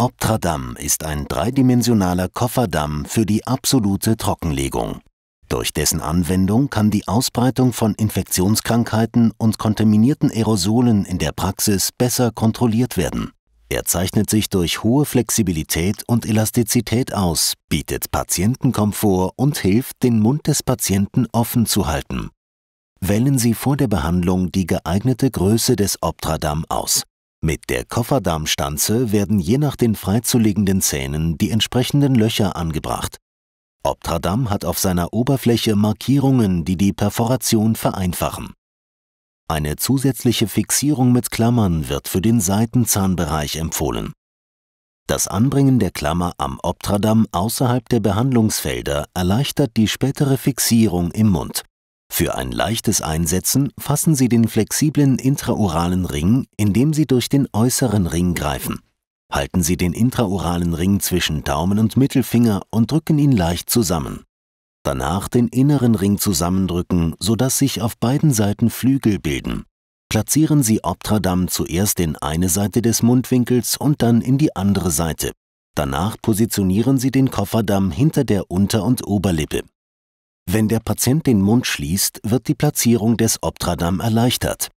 Optradam ist ein dreidimensionaler Kofferdamm für die absolute Trockenlegung. Durch dessen Anwendung kann die Ausbreitung von Infektionskrankheiten und kontaminierten Aerosolen in der Praxis besser kontrolliert werden. Er zeichnet sich durch hohe Flexibilität und Elastizität aus, bietet Patientenkomfort und hilft, den Mund des Patienten offen zu halten. Wählen Sie vor der Behandlung die geeignete Größe des Optradam aus. Mit der Kofferdarmstanze werden je nach den freizulegenden Zähnen die entsprechenden Löcher angebracht. Optradam hat auf seiner Oberfläche Markierungen, die die Perforation vereinfachen. Eine zusätzliche Fixierung mit Klammern wird für den Seitenzahnbereich empfohlen. Das Anbringen der Klammer am Optradam außerhalb der Behandlungsfelder erleichtert die spätere Fixierung im Mund für ein leichtes Einsetzen fassen Sie den flexiblen intraoralen Ring, indem Sie durch den äußeren Ring greifen. Halten Sie den intraoralen Ring zwischen Daumen und Mittelfinger und drücken ihn leicht zusammen. Danach den inneren Ring zusammendrücken, sodass sich auf beiden Seiten Flügel bilden. Platzieren Sie Optradam zuerst in eine Seite des Mundwinkels und dann in die andere Seite. Danach positionieren Sie den Kofferdamm hinter der Unter- und Oberlippe. Wenn der Patient den Mund schließt, wird die Platzierung des Obtradam erleichtert.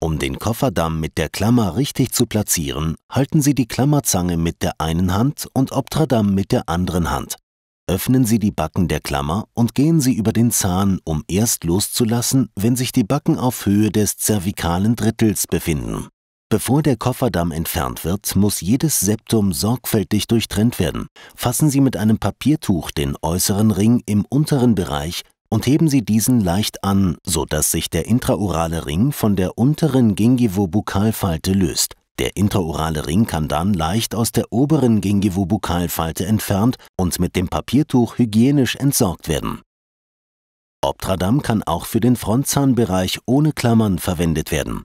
Um den Kofferdamm mit der Klammer richtig zu platzieren, halten Sie die Klammerzange mit der einen Hand und Obtradam mit der anderen Hand. Öffnen Sie die Backen der Klammer und gehen Sie über den Zahn, um erst loszulassen, wenn sich die Backen auf Höhe des zervikalen Drittels befinden Bevor der Kofferdamm entfernt wird, muss jedes Septum sorgfältig durchtrennt werden. Fassen Sie mit einem Papiertuch den äußeren Ring im unteren Bereich und heben Sie diesen leicht an, sodass sich der intraorale Ring von der unteren Gingivobukalfalte löst. Der intraorale Ring kann dann leicht aus der oberen Gingivobukalfalte entfernt und mit dem Papiertuch hygienisch entsorgt werden. Obtradam kann auch für den Frontzahnbereich ohne Klammern verwendet werden.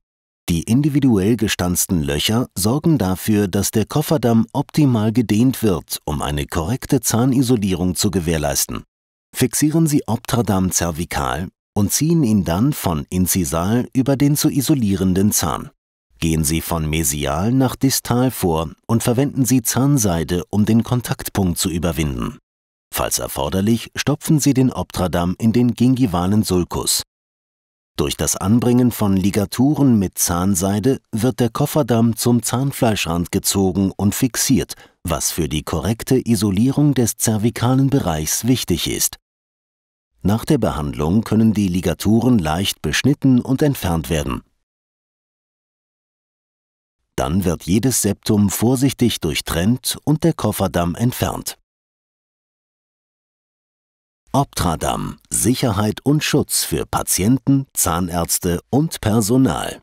Die individuell gestanzten Löcher sorgen dafür, dass der Kofferdamm optimal gedehnt wird, um eine korrekte Zahnisolierung zu gewährleisten. Fixieren Sie Optradam zervikal und ziehen ihn dann von Inzisal über den zu isolierenden Zahn. Gehen Sie von mesial nach distal vor und verwenden Sie Zahnseide, um den Kontaktpunkt zu überwinden. Falls erforderlich, stopfen Sie den Optradam in den gingivalen Sulcus durch das Anbringen von Ligaturen mit Zahnseide wird der Kofferdamm zum Zahnfleischrand gezogen und fixiert, was für die korrekte Isolierung des zervikalen Bereichs wichtig ist. Nach der Behandlung können die Ligaturen leicht beschnitten und entfernt werden. Dann wird jedes Septum vorsichtig durchtrennt und der Kofferdamm entfernt. Optradam – Sicherheit und Schutz für Patienten, Zahnärzte und Personal.